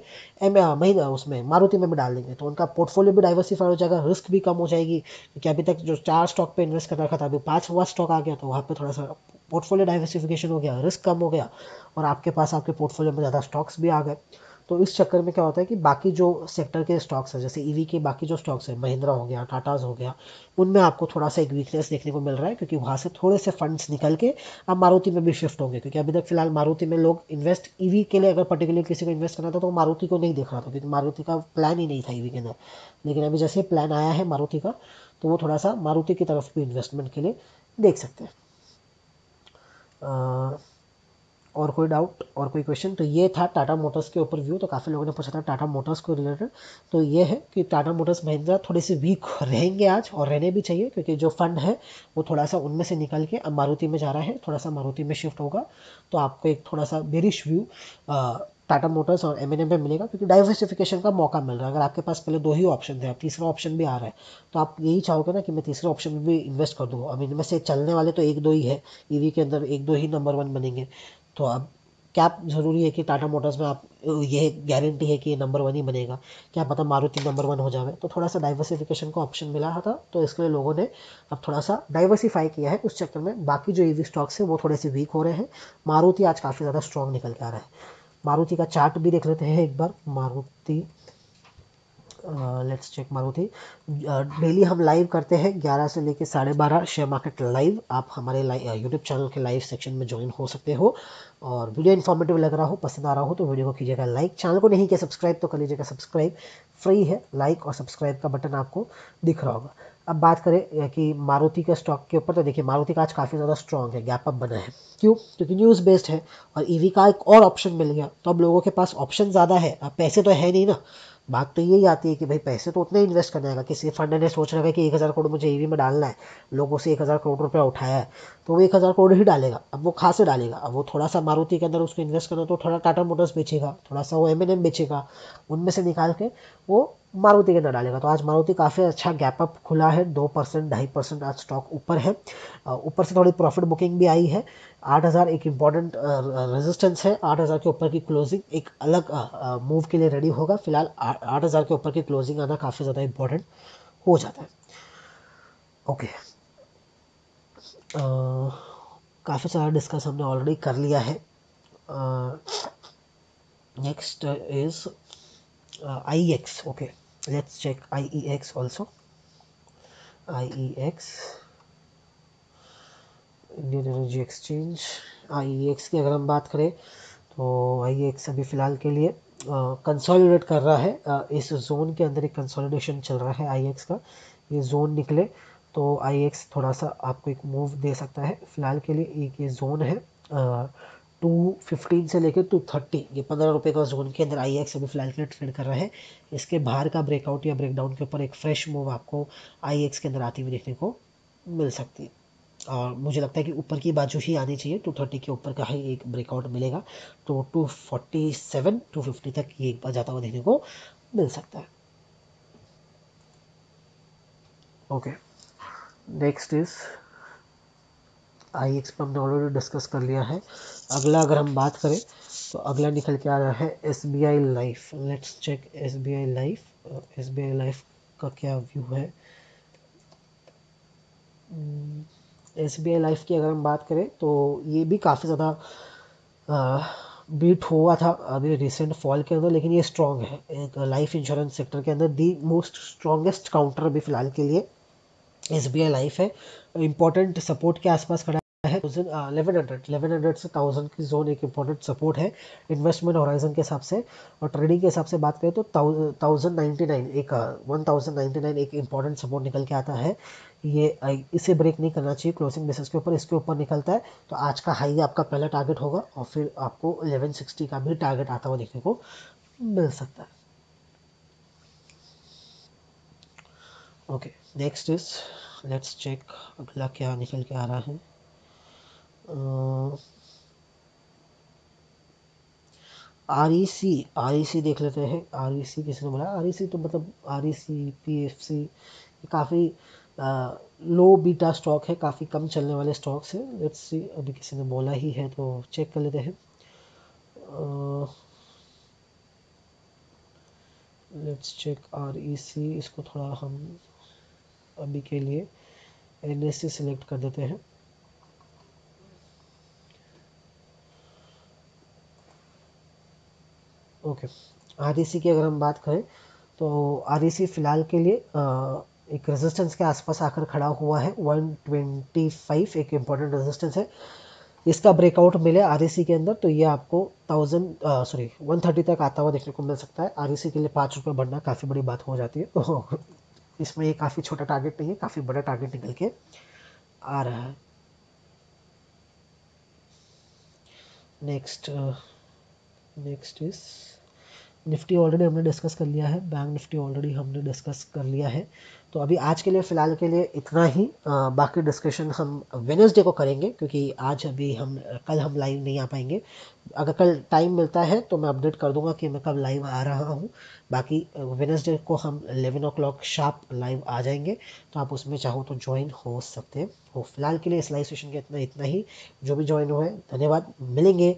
एम महिंद्रा उसमें मारुति में भी डाल देंगे तो उनका पोर्टफोलियो भी डाइवर्सिफाई हो जाएगा रिस्क भी कम हो जाएगी क्योंकि अभी तक जो चार स्टॉक पर इन्वेस्ट कर रखा था अभी पाँचवा स्टॉक आ गया तो वहाँ पर थोड़ा सा पोर्टफोलियो डाइवर्सिफिकेशन हो गया रिस्क कम हो गया और आपके पास आपके पोर्टफोलियो में ज़्यादा स्टॉक्स भी आ गए तो इस चक्कर में क्या होता है कि बाकी जो सेक्टर के स्टॉक्स हैं जैसे ईवी e के बाकी जो स्टॉक्स हैं महिंद्रा हो गया टाटाज हो गया उनमें आपको थोड़ा सा एक वीकनेस देखने को मिल रहा है क्योंकि वहाँ से थोड़े से फंड्स निकल के अब मारुति में भी शिफ्ट होंगे क्योंकि अभी तक फिलहाल मारुति में लोग इन्वेस्ट ईवी e के लिए अगर पर्टिकुलर किसी को इन्वेस्ट करना था तो मारुति को नहीं देख रहा था क्योंकि मारुति का प्लान ही नहीं था ईवी e के अंदर लेकिन अभी जैसे प्लान आया है मारुति का तो वो थोड़ा सा मारुति की तरफ भी इन्वेस्टमेंट के लिए देख सकते हैं और कोई डाउट और कोई क्वेश्चन तो ये था टाटा मोटर्स के ऊपर व्यू तो काफ़ी लोगों ने पूछा था टाटा मोटर्स को रिलेटेड तो ये है कि टाटा मोटर्स महिंद्रा थोड़े से वीक रहेंगे आज और रहने भी चाहिए क्योंकि जो फंड है वो थोड़ा सा उनमें से निकल के अब मारुति में जा रहा है थोड़ा सा मारुति में शिफ्ट होगा तो आपको एक थोड़ा सा बेरिश व्यू टाटा मोटर्स और एम पे मिलेगा क्योंकि डाइवर्सिफिकेशन का मौका मिल रहा है अगर आपके पास पहले दो ही ऑप्शन थे अब तीसरा ऑप्शन भी आ रहा है तो आप यही चाहोगे ना कि मैं तीसरे ऑप्शन में भी इन्वेस्ट कर दूँ अब इनमें से चलने वाले तो एक दो ही है ई के अंदर एक दो ही नंबर वन बनेंगे तो अब क्या ज़रूरी है कि टाटा मोटर्स में आप ये गारंटी है कि ये नंबर वन ही बनेगा क्या पता मारुति नंबर वन हो जाए तो थोड़ा सा डाइवर्सिफिकेशन का ऑप्शन मिला था तो इसके लिए लोगों ने अब थोड़ा सा डाइवर्सिफाई किया है उस चक्कर में बाकी जो ईवी स्टॉक्स है वो थोड़े से वीक हो रहे हैं मारुति आज काफ़ी ज़्यादा स्ट्रॉन्ग निकल के आ रहा है मारुति का चार्ट भी देख लेते हैं एक बार Maruti let's check Maruti daily हम लाइव करते हैं ग्यारह से लेकर साढ़े बारह शेयर मार्केट लाइव आप हमारे यूट्यूब चैनल के लाइव सेक्शन में ज्वाइन हो सकते हो और वीडियो इन्फॉर्मेटिव लग रहा हो पसंद आ रहा हो तो वीडियो को कीजिएगा लाइक चैनल को नहीं किया सब्सक्राइब तो कर लीजिएगा सब्सक्राइब फ्री है लाइक और सब्सक्राइब का बटन आपको दिख रहा होगा अब बात करें कि मारुति का स्टॉक के ऊपर तो देखिए मारुति का आज काफ़ी ज़्यादा स्ट्रॉन्ग है गैप अप बना है क्यों क्योंकि न्यूज़ बेस्ड है और ईवी e का एक और ऑप्शन मिल गया तो अब लोगों के पास ऑप्शन ज़्यादा है अब पैसे तो है नहीं ना बात तो यही आती है कि भाई पैसे तो उतने इन्वेस्ट करने आएगा किसी फंड ने सोच रखा है कि एक हज़ार करोड़ मुझे ई में डालना है लोगों से एक हज़ार करोड़ रुपया उठाया है तो वो एक हज़ार करोड़ ही डालेगा अब वो खास से डालेगा अब वो थोड़ा सा मारुति के अंदर उसको इन्वेस्ट करना तो थोड़ा टाटा मोटर्स बेचेगा थोड़ा सा वो एम एन एम बेचेगा उनमें से निकाल के वो मारुति के अंदर डालेगा तो आज मारुति काफ़ी अच्छा गैप अप खुला है दो परसेंट ढाई परसेंट आज स्टॉक ऊपर है ऊपर से थोड़ी प्रॉफिट बुकिंग भी आई है 8000 एक इम्पॉर्टेंट रेजिस्टेंस uh, है 8000 के ऊपर की क्लोजिंग एक अलग मूव uh, uh, के लिए रेडी होगा फिलहाल 8000 के ऊपर की क्लोजिंग आना काफ़ी ज़्यादा इम्पोर्टेंट हो जाता है ओके काफ़ी सारा डिस्कस हमने ऑलरेडी कर लिया है next is I X okay let's check I E X also I E X Indian Energy Exchange I e की अगर हम बात करें तो आई e अभी फ़िलहाल के लिए कंसोलिडेट कर रहा है आ, इस जोन के अंदर एक कंसोलिडेशन चल रहा है आई e का ये जोन निकले तो आई थोड़ा सा आपको एक मूव दे सकता है फ़िलहाल के लिए एक ये जोन है टू फिफ्टीन से लेकर टू थर्टी ये पंद्रह रुपये का जोन के अंदर आई एक्स अभी फिलहाल के लिए ट्रेड कर रहा है इसके बाहर का ब्रेकआउट या ब्रेकडाउन के ऊपर एक फ्रेश मूव आपको आई एक्स के अंदर आती हुई देखने को मिल सकती है और मुझे लगता है कि ऊपर की बाजू ही आनी चाहिए टू थर्टी के ऊपर का ही एक ब्रेकआउट मिलेगा तो two forty seven two fifty तक ये एक बार जाता हुआ देखने को मिल सकता है okay next is I X पर हमने ऑलरेडी डिस्कस कर लिया है अगला अगर हम बात करें तो अगला निकल के आ रहा है S B I life let's check S B I life S B I life का क्या व्यू है hmm. S B I life की अगर हम बात करें तो ये भी काफ़ी ज़्यादा बीट हुआ था अभी रिसेंट फॉल के अंदर लेकिन ये स्ट्रॉन्ग है एक लाइफ इंश्योरेंस सेक्टर के अंदर दी मोस्ट स्ट्रॉन्गेस्ट काउंटर भी फिलहाल के लिए एस बी आई लाइफ है इंपॉर्टेंट सपोर्ट के आसपास खड़ा thousand eleven hundred eleven hundred से थाउजेंड की जोन एक इम्पोर्टेंट सपोर्ट है इन्वेस्टमेंट होराइजन के हिसाब से और ट्रेडिंग के हिसाब से बात करें तो थाउजेंड नाइन एक वन थाउजेंड नाइन्टी नाइन एक इम्पोर्टेंट सपोर्ट निकल के आता है ये uh, इसे ब्रेक नहीं करना चाहिए क्लोजिंग बेसिस के ऊपर इसके ऊपर निकलता है तो आज का हाई आपका पहला टारगेट होगा और फिर आपको 1160 का भी टारगेट आता हुआ देखने को मिल सकता है okay next is let's check अगला क्या निकल के आ रहा है are E C R E सी देख लेते हैं आर ई सी किसने बोला आर ई सी तो मतलब R E C P F C काफ़ी लो बीटा स्टॉक है काफ़ी कम चलने वाले स्टॉक्स हैं लेट्स सी अभी किसी ने बोला ही है तो चेक कर लेते हैं let's check R E C इसको थोड़ा हम अभी के लिए एन एस सी सिलेक्ट कर देते हैं ओके आर की अगर हम बात करें तो आर फ़िलहाल के लिए एक रेजिस्टेंस के आसपास आकर खड़ा हुआ है 125 एक इम्पोर्टेंट रेजिस्टेंस है इसका ब्रेकआउट मिले आर के अंदर तो ये आपको थाउजेंड सॉरी वन थर्टी तक आता हुआ देखने को मिल सकता है आर के लिए पाँच रुपये बढ़ना काफ़ी बड़ी बात हो जाती है तो इसमें ये काफ़ी छोटा टारगेट नहीं है काफ़ी बड़ा टारगेट निकल के आ रहा है next uh, next is Nifty already हमने डिस्कस कर लिया है बैंक निफ्टी ऑलरेडी हमने डिस्कस कर लिया है तो अभी आज के लिए फ़िलहाल के लिए इतना ही आ, बाकी डिस्कशन हम वेनसडे को करेंगे क्योंकि आज अभी हम कल हम लाइव नहीं आ पाएंगे अगर कल टाइम मिलता है तो मैं अपडेट कर दूंगा कि मैं कब लाइव आ रहा हूँ बाकी वेनसडे को हम एलेवन ओ शार्प लाइव आ जाएंगे तो आप उसमें चाहो तो ज्वाइन हो सकते हैं हो तो फिलहाल के लिए इस लाइव सेशन के इतना इतना ही जो भी ज्वाइन हुए धन्यवाद मिलेंगे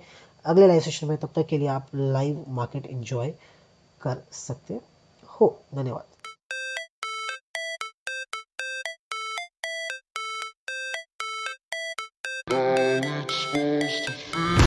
अगले लाइव सेशन में तब तक के लिए आप लाइव मार्केट एंजॉय कर सकते हो धन्यवाद